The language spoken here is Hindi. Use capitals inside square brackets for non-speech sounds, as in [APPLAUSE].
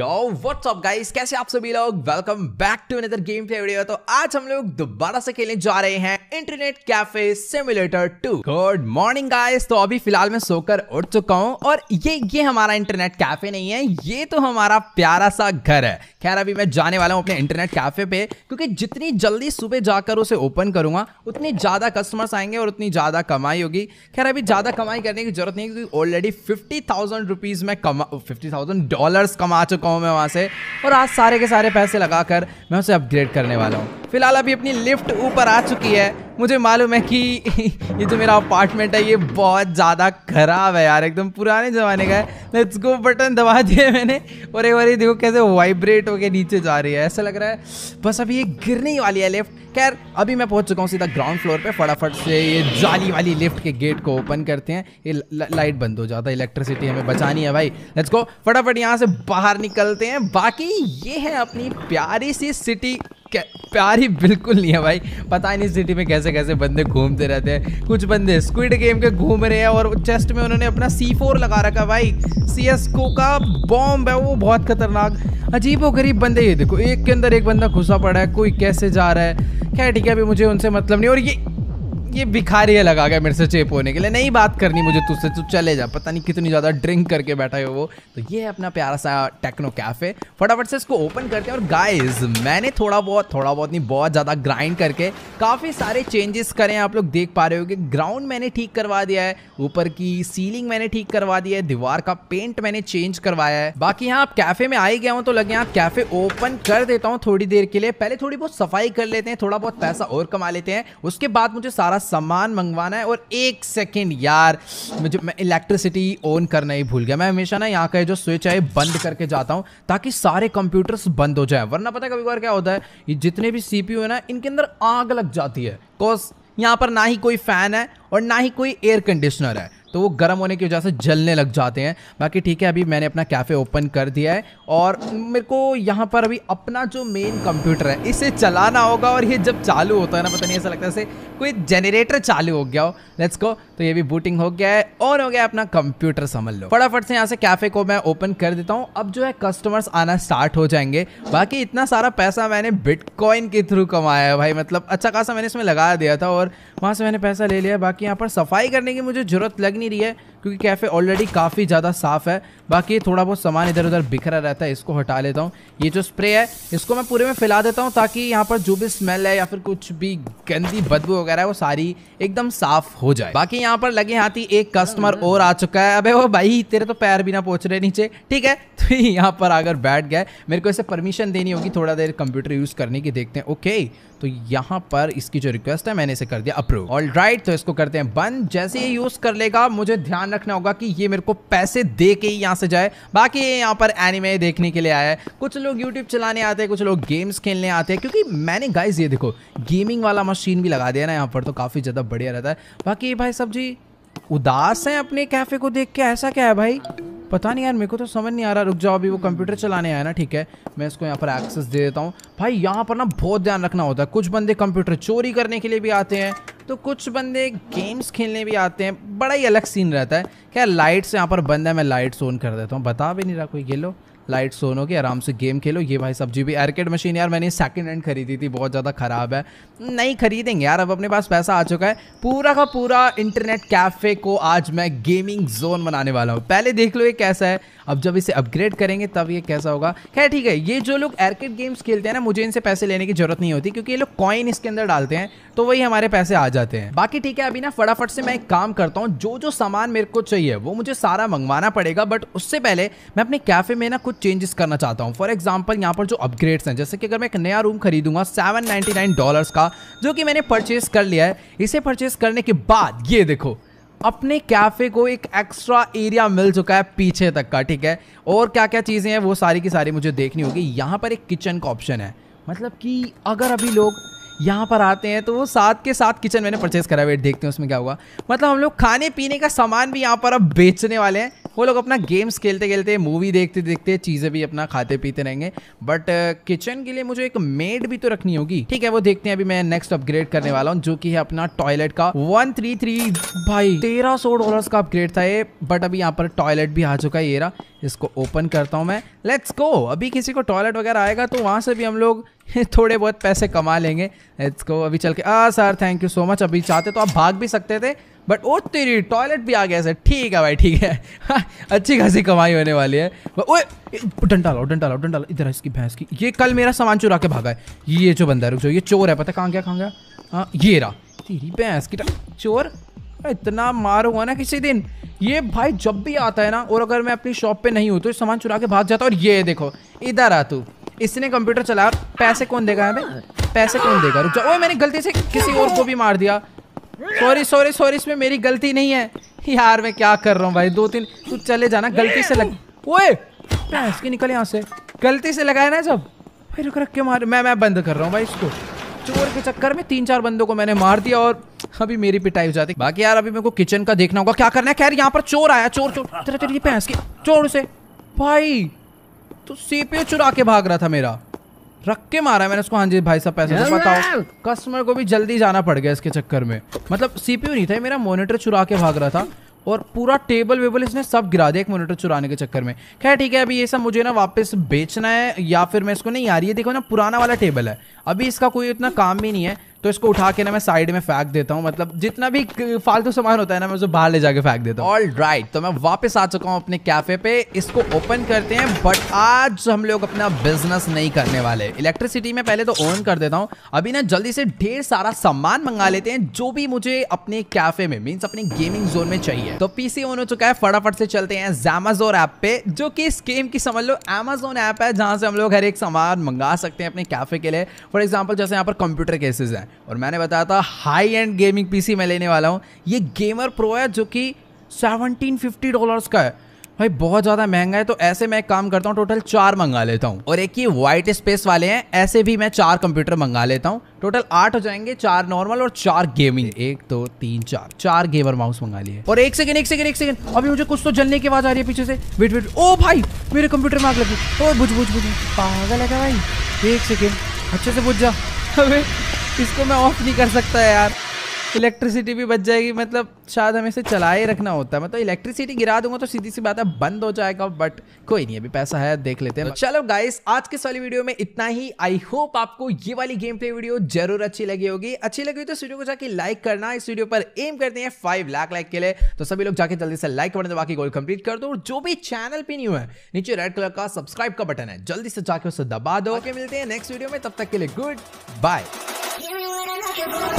गाइस कैसे आप सभी लोग welcome back to another game play video तो आज हम लोग दोबारा से खेलने जा रहे हैं internet cafe simulator 2 good morning guys तो अभी फिलहाल मैं सोकर उठ चुका हूँ और ये ये हमारा इंटरनेट कैफे नहीं है ये तो हमारा प्यारा सा घर है खैर अभी मैं जाने वाला हूँ अपने इंटरनेट कैफे पे क्योंकि जितनी जल्दी सुबह जाकर उसे ओपन करूँगा उतनी ज़्यादा कस्टमर्स आएंगे और उतनी ज़्यादा कमाई होगी खैर अभी ज़्यादा कमाई करने की जरूरत नहीं क्योंकि ऑलरेडी फिफ्टी थाउजेंड रुपीज़ में कमा फिफ्टी थाउजेंड डॉलर्स कमा चुका हूँ मैं वहाँ से और आज सारे के सारे पैसे लगाकर मैं उसे अपग्रेड करने वाला हूँ फिलहाल अभी अपनी लिफ्ट ऊपर आ चुकी है मुझे मालूम है कि ये जो मेरा अपार्टमेंट है ये बहुत ज़्यादा ख़राब है यार एकदम पुराने ज़माने का है लेट्स गो बटन दबा दिया मैंने और एक बार ये देखो कैसे वाइब्रेट होकर नीचे जा रही है ऐसा लग रहा है बस अभी ये गिरने ही वाली है लिफ्ट खैर अभी मैं पहुंच चुका हूँ सीधा ग्राउंड फ्लोर पे फटाफट से ये जाली वाली लिफ्ट के गेट को ओपन करते हैं ये लाइट बंद हो जाता है इलेक्ट्रिसिटी हमें बचानी है भाई लेट्स गो फटाफट यहाँ से बाहर निकलते हैं बाकी ये है अपनी प्यारी सी सिटी प्यार ही बिल्कुल नहीं है भाई पता नहीं सिटी में कैसे कैसे बंदे घूमते रहते हैं कुछ बंदे स्क्विड गेम के घूम रहे हैं और चेस्ट में उन्होंने अपना सी फोर लगा रखा भाई सी एस को का बॉम्ब है वो बहुत खतरनाक अजीब वो गरीब बंदे ये देखो एक के अंदर एक बंदा घुसा पड़ा है कोई कैसे जा रहा है क्या ठीक है अभी मुझे उनसे मतलब नहीं और ये ये भिखारी लगा गया मेरे से चेप होने के लिए नहीं बात करनी मुझे तुझसे तू चले जा पता नहीं कितनी ज़्यादा ड्रिंक करके बैठा है वो तो ये है अपना प्यारा सा टेक्नो कैफ़े फटाफट से इसको ओपन करते हैं और गाइस मैंने थोड़ा बहुत थोड़ा बहुत नहीं बहुत ज़्यादा ग्राइंड करके काफ़ी सारे चेंजेस करे हैं आप लोग देख पा रहे हो कि ग्राउंड मैंने ठीक करवा दिया है ऊपर की सीलिंग मैंने ठीक करवा दिया है दीवार का पेंट मैंने चेंज करवाया है बाकी यहाँ आप कैफ़े में आई गया हूँ तो लगे आप कैफ़े ओपन कर देता हूँ थोड़ी देर के लिए पहले थोड़ी बहुत सफाई कर लेते हैं थोड़ा बहुत पैसा और कमा लेते हैं उसके बाद मुझे सारा सारा सामान मंगवाना है और एक सेकेंड यार मुझे मैं इलेक्ट्रिसिटी ऑन करना ही भूल गया मैं हमेशा ना यहाँ का जो स्विच है बंद करके जाता हूँ ताकि सारे कंप्यूटर्स बंद हो जाए वरना पता कभी बार क्या होता है ये जितने भी सी है ना इनके अंदर आग लग जाती है बिकॉज यहाँ पर ना ही कोई फ़ैन है और ना ही कोई एयर कंडीशनर है तो वो गर्म होने की वजह से जलने लग जाते हैं बाकी ठीक है अभी मैंने अपना कैफ़े ओपन कर दिया है और मेरे को यहाँ पर अभी अपना जो मेन कंप्यूटर है इसे चलाना होगा और ये जब चालू होता है ना पता नहीं ऐसा लगता है कोई जनरेटर चालू हो गया हो लेट्स को तो ये भी बूटिंग हो गया है ऑन हो गया अपना कंप्यूटर समझ लो फटाफट से यहाँ से कैफे को मैं ओपन कर देता हूँ अब जो है कस्टमर्स आना स्टार्ट हो जाएंगे बाकी इतना सारा पैसा मैंने बिटकॉइन के थ्रू कमाया है भाई मतलब अच्छा खासा मैंने इसमें लगा दिया था और वहाँ से मैंने पैसा ले लिया बाकी यहाँ पर सफाई करने की मुझे ज़रूरत लग नहीं रही है क्योंकि कैफ़े ऑलरेडी काफ़ी ज़्यादा साफ़ है बाकी थोड़ा बहुत सामान इधर उधर बिखरा रहता है इसको हटा लेता हूँ ये जो स्प्रे है इसको मैं पूरे में फैला देता हूँ ताकि यहाँ पर जो भी स्मेल है या फिर कुछ भी गंदी बदबू वगैरह है वो सारी एकदम साफ़ हो जाए बाकी यहाँ पर लगे हाथी एक कस्टमर और आ चुका है अबे वो भाई तेरे तो पैर भी ना पहुँच रहे नीचे ठीक है [LAUGHS] तो यहाँ पर अगर बैठ गए मेरे को इसे परमिशन देनी होगी थोड़ा देर कंप्यूटर यूज़ करने की देखते हैं ओके तो यहाँ पर इसकी जो रिक्वेस्ट है मैंने इसे कर दिया अप्रूव ऑल राइट तो इसको करते हैं बंद जैसे ही यूज़ कर लेगा मुझे ध्यान ध्यान रखना होगा कि ये मेरे को पैसे दे के ही यहाँ से जाए बाकी ये यहाँ पर एनिमे देखने के लिए आया है कुछ लोग यूट्यूब चलाने आते हैं कुछ लोग गेम्स खेलने आते हैं क्योंकि मैंने गाइज ये देखो गेमिंग वाला मशीन भी लगा दिया ना यहाँ पर तो काफ़ी ज़्यादा बढ़िया रहता है बाकी भाई साहब जी उदास हैं अपने कैफ़े को देख के ऐसा क्या है भाई पता नहीं यार मेरे को तो समझ नहीं आ रहा रुक जाओ अभी वो कंप्यूटर चलाने आया ना ठीक है मैं इसको यहाँ पर एक्सेस दे देता हूँ भाई यहाँ पर ना बहुत ध्यान रखना होता है कुछ बंदे कंप्यूटर चोरी करने के लिए भी आते हैं तो कुछ बंदे गेम्स खेलने भी आते हैं बड़ा ही अलग सीन रहता है क्या लाइट्स यहाँ पर बंद है मैं लाइट्स ऑन कर देता हूँ बता भी नहीं रहा कोई खेलो लाइट सोनो होगी आराम से गेम खेलो ये भाई सब जी भी एयरकेट मशीन यार मैंने सेकंड हैंड खरीदी थी बहुत ज़्यादा ख़राब है नहीं खरीदेंगे यार अब अपने पास पैसा आ चुका है पूरा का पूरा इंटरनेट कैफ़े को आज मैं गेमिंग जोन बनाने वाला हूँ पहले देख लो ये कैसा है अब जब इसे अपग्रेड करेंगे तब ये कैसा होगा खैर ठीक है ये जो लोग एरकेट गेम्स खेलते हैं ना मुझे इनसे पैसे लेने की जरूरत नहीं होती क्योंकि ये लोग कॉइन इसके अंदर डालते हैं तो वही हमारे पैसे आ जाते हैं बाकी ठीक है अभी ना फटाफट से मैं एक काम करता हूँ जो जो सामान मेरे को चाहिए वो मुझे सारा मंगवाना पड़ेगा बट उससे पहले मैं अपने कैफे में ना कुछ चेंजेस करना चाहता हूँ फॉर एग्जाम्पल यहाँ पर जो अपग्रेड्स हैं जैसे कि अगर मैं एक नया रूम खरीदूंगा सेवन डॉलर्स का जो कि मैंने परचेस कर लिया है इसे परचेस करने के बाद ये देखो अपने कैफ़े को एक एक्स्ट्रा एरिया मिल चुका है पीछे तक का ठीक है और क्या क्या चीज़ें हैं वो सारी की सारी मुझे देखनी होगी यहाँ पर एक किचन का ऑप्शन है मतलब कि अगर अभी लोग यहाँ पर आते हैं तो वो साथ के साथ किचन मैंने परचेज करा वेट देखते हैं उसमें क्या हुआ मतलब हम लोग खाने पीने का सामान भी यहाँ पर अब बेचने वाले हैं वो लोग अपना गेम्स खेलते खेलते मूवी देखते देखते चीज़ें भी अपना खाते पीते रहेंगे बट किचन uh, के लिए मुझे एक मेड भी तो रखनी होगी ठीक है वो देखते हैं अभी मैं नेक्स्ट अपग्रेड करने वाला हूँ जो कि है अपना टॉयलेट का वन थ्री थ्री भाई तेरह सौ डॉलर का अपग्रेड था ये बट अभी यहाँ पर टॉयलेट भी आ चुका है ये इसको ओपन करता हूँ मैं लेट्स गो अभी किसी को टॉयलेट वगैरह आएगा तो वहाँ से भी हम लोग [LAUGHS] थोड़े बहुत पैसे कमा लेंगे इसको अभी चल के आ sir thank you so much अभी चाहते तो आप भाग भी सकते थे बट वो तेरी टॉयलेट भी आ गया सर ठीक है भाई ठीक है हाँ, अच्छी खासी कमाई होने वाली है ओए डंटा लाओ डंटा लाओ डंटा लाओ इधर इसकी भैंस की ये कल मेरा सामान चुरा के भागा है ये जो बंदा रुक जो ये चोर है पता कहाँ गया कहाँ गया हाँ ये रहा तेरी भैंस की चोर इतना मार हुआ ना किसी दिन ये भाई जब भी आता है ना और अगर मैं अपनी शॉप पर नहीं हूँ तो सामान चुरा के भाग जाता और ये देखो इधर आ तू इसने कंप्यूटर चलाया पैसे कौन देगा हमें पैसे कौन देगा रुक जाओ मैंने गलती से किसी और को भी मार दिया सॉरी सॉरी सॉरी इसमें मेरी गलती नहीं है यार मैं क्या कर रहा हूँ भाई दो तीन तू चले जाना गलती से लग ओए इसकी निकल यहाँ से गलती से लगाया ना जब भाई रुक रख के मार मैं मैं बंद कर रहा हूँ भाई इसको चोर के चक्कर में तीन चार बंदों को मैंने मार दिया और अभी मेरी पिटाई हो जाती बाकी यार अभी मेरे को किचन का देखना होगा क्या करना है खैर यहाँ पर चोर आया चोर चोर तेरे तेरी के चोर से भाई तो सीपे चुरा के भाग रहा था मेरा रख के मारा है मैंने उसको हाँ जी भाई साहब पैसे नहीं तो बताओ कस्टमर को भी जल्दी जाना पड़ गया इसके चक्कर में मतलब सीपीयू नहीं था मेरा मॉनिटर चुरा के भाग रहा था और पूरा टेबल वेबल इसने सब गिरा दिया एक मॉनिटर चुराने के चक्कर में खैर ठीक है अभी ये सब मुझे ना वापस बेचना है या फिर मैं इसको नहीं आ रही है देखो ना पुराना वाला टेबल है अभी इसका कोई इतना काम भी नहीं है तो इसको उठा के ना मैं साइड में फेंक देता हूँ मतलब जितना भी फालतू सामान होता है ना मैं उसे बाहर ले जाके फेंक देता हूँ ऑल राइट तो मैं वापस आ चुका हूँ अपने कैफे पे इसको ओपन करते हैं बट आज हम लोग अपना बिजनेस नहीं करने वाले इलेक्ट्रिसिटी में पहले तो ऑन कर देता हूँ अभी ना जल्दी से ढेर सारा सामान मंगा लेते हैं जो भी मुझे अपने कैफे में मीन्स अपने गेमिंग जोन में चाहिए तो पीसी ऑन हो चुका है फटाफट से चलते हैं जेमाजोर ऐप पे जो कि इस गेम की समझ लो एमेजोन ऐप है जहाँ से हम लोग हर एक सामान मंगा सकते हैं अपने कैफे के लिए फॉर एग्जाम्पल जैसे यहाँ पर कंप्यूटर केसेज है और मैंने बताया था हाई एंड गेमिंग पीसी मैं लेने वाला हूँ ये गेमर प्रो है जो कि सेवनटीन फिफ्टी डॉलर्स का है भाई बहुत ज़्यादा महंगा है तो ऐसे मैं काम करता हूँ टोटल चार मंगा लेता हूँ और एक ये वाइट स्पेस वाले हैं ऐसे भी मैं चार कंप्यूटर मंगा लेता हूँ टोटल आठ हो जाएंगे चार नॉर्मल और चार गेमिंग एक दो तो, तीन चार चार गेमर माउस मंगा लिए और एक सेकंड एक सेकंड एक सेकंड अभी मुझे कुछ तो जलने की आवाज आ रही है पीछे से वेट वेट ओ भाई मेरे कंप्यूटर में आग लगी ओ बुझ बुझ बुझ पागल है क्या भाई एक सेकेंड अच्छे से बुझ जा इसको मैं ऑफ नहीं कर सकता यार इलेक्ट्रिसिटी भी बच जाएगी मतलब शायद हमें इसे चलाए रखना होता है मतलब तो इलेक्ट्रिसिटी गिरा दूंगा तो सीधी सी बात है बंद हो जाएगा बट कोई नहीं अभी पैसा है देख लेते हैं चलो गाइस आज के वाली वीडियो में इतना ही आई होप आपको ये वाली गेम प्ले वीडियो जरूर अच्छी लगी होगी अच्छी लगी तो इस वीडियो को जाके लाइक करना इस वीडियो पर एम करते हैं फाइव लाख लाइक के लिए तो सभी लोग जाके जल्दी से लाइक बटन दबा बाकी गोल कंप्लीट कर दो और जो भी चैनल पे न्यू है नीचे रेड कलर का सब्सक्राइब का बटन है जल्दी से जाके उसे दबा दो मिलते हैं नेक्स्ट वीडियो में तब तक के लिए गुड बाय Yeah.